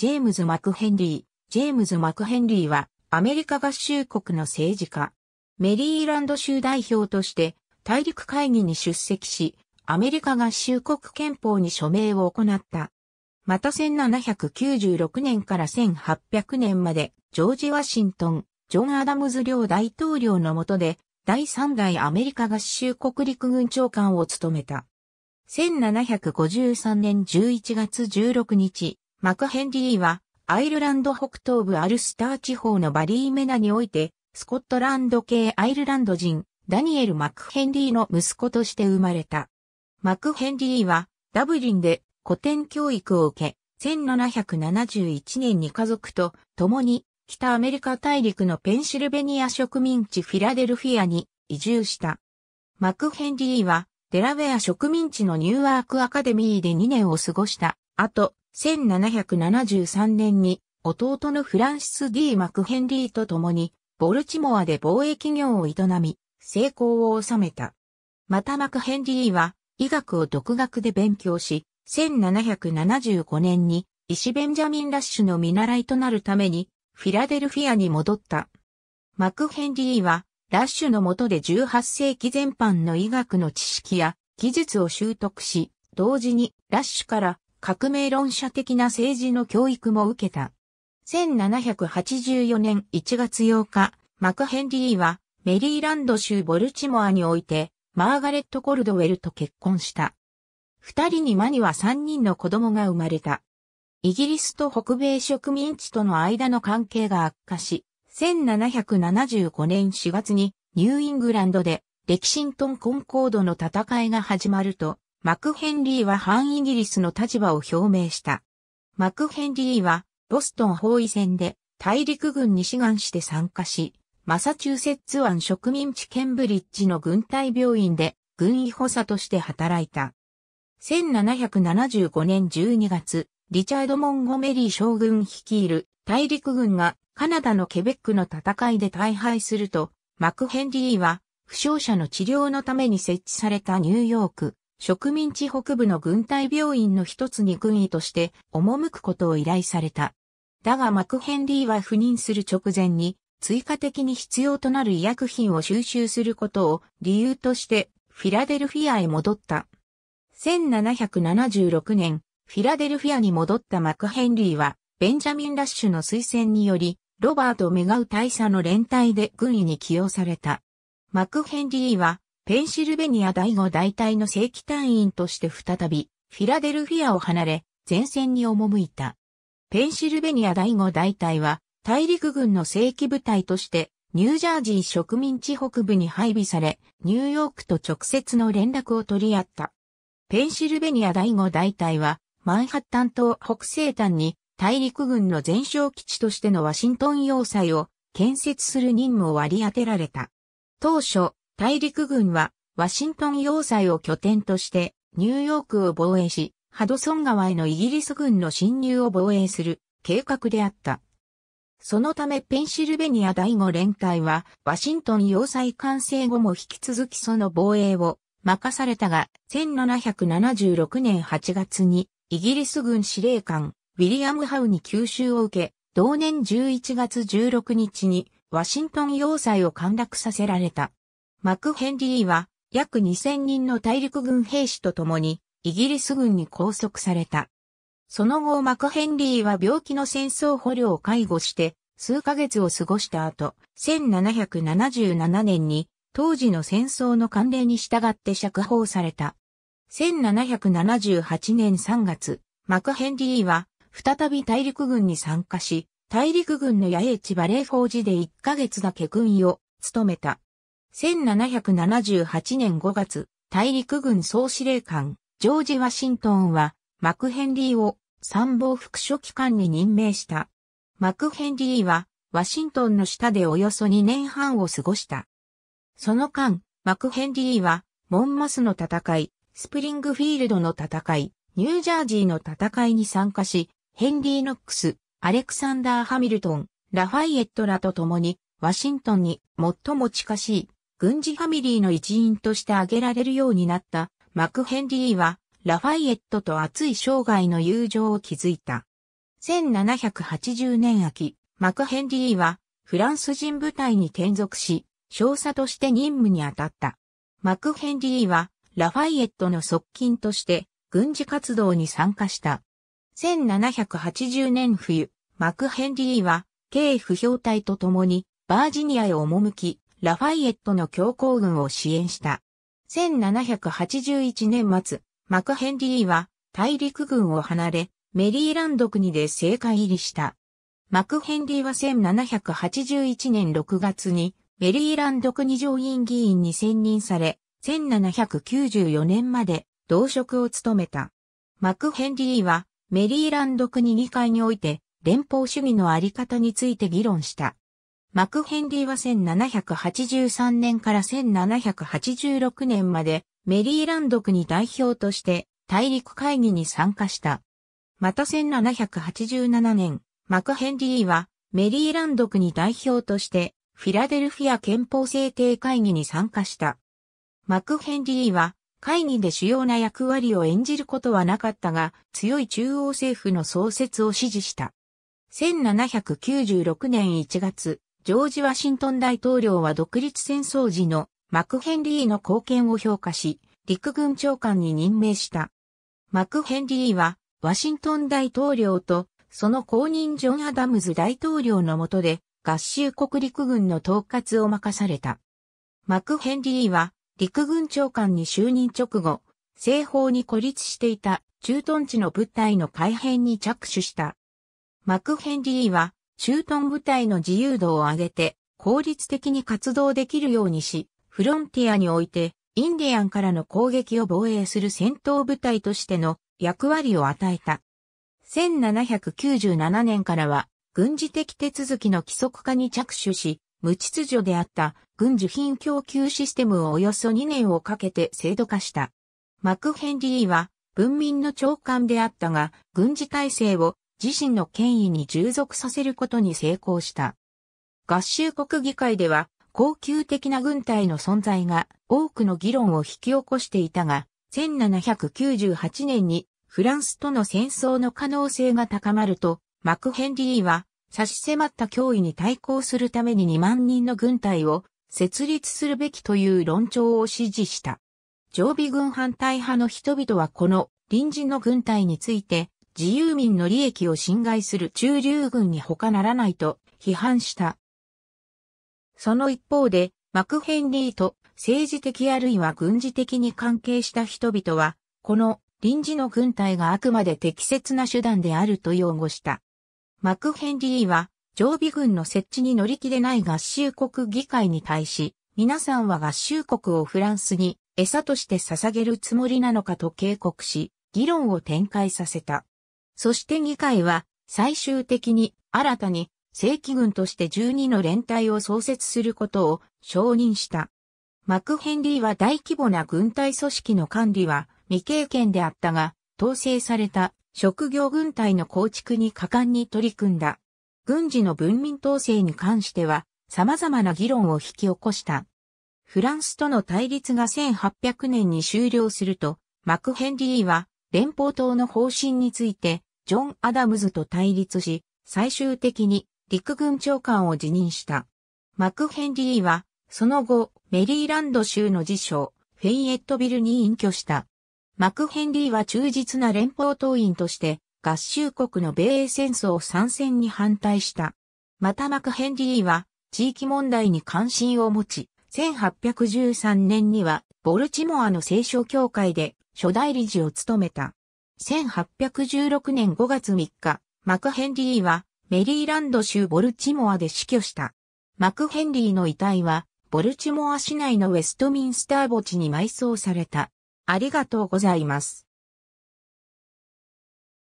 ジェームズ・マクヘンリー。ジェームズ・マクヘンリーは、アメリカ合衆国の政治家。メリーランド州代表として、大陸会議に出席し、アメリカ合衆国憲法に署名を行った。また1796年から1800年まで、ジョージ・ワシントン、ジョン・アダムズ両大統領の下で、第3代アメリカ合衆国陸軍長官を務めた。1753年11月16日、マクヘンリーは、アイルランド北東部アルスター地方のバリーメナにおいて、スコットランド系アイルランド人、ダニエル・マクヘンリーの息子として生まれた。マクヘンリーは、ダブリンで古典教育を受け、1771年に家族と共に北アメリカ大陸のペンシルベニア植民地フィラデルフィアに移住した。マクヘンリーはデラウェア植民地のニューアークアカデミーで2年を過ごした後、1773年に弟のフランシス・ D・ マクヘンリーと共にボルチモアで貿易業を営み、成功を収めた。またマクヘンリーは医学を独学で勉強し、1775年に医師ベンジャミン・ラッシュの見習いとなるためにフィラデルフィアに戻った。マクヘンリーはラッシュの下で18世紀全般の医学の知識や技術を習得し、同時にラッシュから革命論者的な政治の教育も受けた。1784年1月8日、マクヘンリーはメリーランド州ボルチモアにおいてマーガレット・コルドウェルと結婚した。二人にマニは三人の子供が生まれた。イギリスと北米植民地との間の関係が悪化し、1775年4月にニューイングランドでレキシントンコンコードの戦いが始まると、マクヘンリーは反イギリスの立場を表明した。マクヘンリーは、ボストン包囲戦で、大陸軍に志願して参加し、マサチューセッツ湾植民地ケンブリッジの軍隊病院で軍医補佐として働いた。1775年12月、リチャード・モンゴメリー将軍率いる大陸軍がカナダのケベックの戦いで大敗すると、マクヘンリーは負傷者の治療のために設置されたニューヨーク植民地北部の軍隊病院の一つに軍医として赴くことを依頼された。だがマクヘンリーは赴任する直前に追加的に必要となる医薬品を収集することを理由としてフィラデルフィアへ戻った。1776年、フィラデルフィアに戻ったマクヘンリーは、ベンジャミン・ラッシュの推薦により、ロバート・メガウ大佐の連帯で軍医に起用された。マクヘンリーは、ペンシルベニア第5大隊の正規隊員として再び、フィラデルフィアを離れ、前線に赴いた。ペンシルベニア第5大隊は、大陸軍の正規部隊として、ニュージャージー植民地北部に配備され、ニューヨークと直接の連絡を取り合った。ペンシルベニア第5大隊は、マンハッタン島北西端に、大陸軍の前哨基地としてのワシントン要塞を建設する任務を割り当てられた。当初、大陸軍はワシントン要塞を拠点としてニューヨークを防衛し、ハドソン川へのイギリス軍の侵入を防衛する計画であった。そのためペンシルベニア第5連隊はワシントン要塞完成後も引き続きその防衛を任されたが、1776年8月にイギリス軍司令官ウィリアム・ハウに吸収を受け、同年11月16日にワシントン要塞を陥落させられた。マクヘンリーは約2000人の大陸軍兵士と共にイギリス軍に拘束された。その後マクヘンリーは病気の戦争捕虜を介護して数ヶ月を過ごした後、1777年に当時の戦争の慣例に従って釈放された。1778年3月、マクヘンリーは再び大陸軍に参加し、大陸軍の野営地バレーフォージで1ヶ月だけ軍医を務めた。1778年5月、大陸軍総司令官、ジョージ・ワシントンは、マクヘンリーを参謀副書記官に任命した。マクヘンリーは、ワシントンの下でおよそ2年半を過ごした。その間、マクヘンリーは、モンマスの戦い、スプリングフィールドの戦い、ニュージャージーの戦いに参加し、ヘンリー・ノックス、アレクサンダー・ハミルトン、ラファイエットらと共に、ワシントンに最も近しい軍事ファミリーの一員として挙げられるようになったマクヘンリーはラファイエットと熱い生涯の友情を築いた。1780年秋、マクヘンリーはフランス人部隊に転属し、少佐として任務に当たった。マクヘンリーはラファイエットの側近として軍事活動に参加した。1780年冬、マクヘンリーは、京府評隊と共にバージニアへ赴き、ラファイエットの強行軍を支援した。1781年末、マクヘンリーは大陸軍を離れ、メリーランド国で政界入りした。マクヘンリーは1781年6月にメリーランド国上院議員に選任され、1794年まで同職を務めた。マクヘンリーはメリーランド国議会において連邦主義のあり方について議論した。マクヘンリーは1783年から1786年までメリーランド国代表として大陸会議に参加した。また1787年、マクヘンリーはメリーランド国代表としてフィラデルフィア憲法制定会議に参加した。マクヘンリーは会議で主要な役割を演じることはなかったが強い中央政府の創設を支持した。1796年1月、ジョージ・ワシントン大統領は独立戦争時のマクヘンリーの貢献を評価し、陸軍長官に任命した。マクヘンリーは、ワシントン大統領と、その後任ジョン・アダムズ大統領の下で、合衆国陸軍の統括を任された。マクヘンリーは、陸軍長官に就任直後、西方に孤立していた駐屯地の部隊の改編に着手した。マクヘンリーは、駐屯部隊の自由度を上げて、効率的に活動できるようにし、フロンティアにおいて、インディアンからの攻撃を防衛する戦闘部隊としての役割を与えた。1797年からは、軍事的手続きの規則化に着手し、無秩序であった軍需品供給システムをおよそ2年をかけて制度化した。マクヘンリーは文民の長官であったが、軍事体制を自身の権威に従属させることに成功した。合衆国議会では、高級的な軍隊の存在が多くの議論を引き起こしていたが、1798年にフランスとの戦争の可能性が高まると、マクヘンリーは差し迫った脅威に対抗するために2万人の軍隊を設立するべきという論調を支持した。常備軍反対派の人々はこの臨時の軍隊について自由民の利益を侵害する中流軍に他ならないと批判した。その一方で、マクヘンリーと政治的あるいは軍事的に関係した人々は、この臨時の軍隊があくまで適切な手段であると擁護した。マクヘンリーは、常備軍の設置に乗り気でない合衆国議会に対し、皆さんは合衆国をフランスに餌として捧げるつもりなのかと警告し、議論を展開させた。そして議会は最終的に新たに正規軍として12の連隊を創設することを承認した。マクヘンリーは大規模な軍隊組織の管理は未経験であったが、統制された職業軍隊の構築に果敢に取り組んだ。軍事の文民統制に関しては様々な議論を引き起こした。フランスとの対立が1800年に終了すると、マクヘンリーは連邦党の方針についてジョン・アダムズと対立し、最終的に陸軍長官を辞任した。マクヘンリーは、その後、メリーランド州の辞書、フェイエットビルに隠居した。マクヘンリーは忠実な連邦党員として、合衆国の米英戦争参戦に反対した。またマクヘンリーは、地域問題に関心を持ち、1813年には、ボルチモアの聖書協会で初代理事を務めた。1816年5月3日、マクヘンリーはメリーランド州ボルチモアで死去した。マクヘンリーの遺体は、ボルチモア市内のウェストミンスター墓地に埋葬された。ありがとうございます。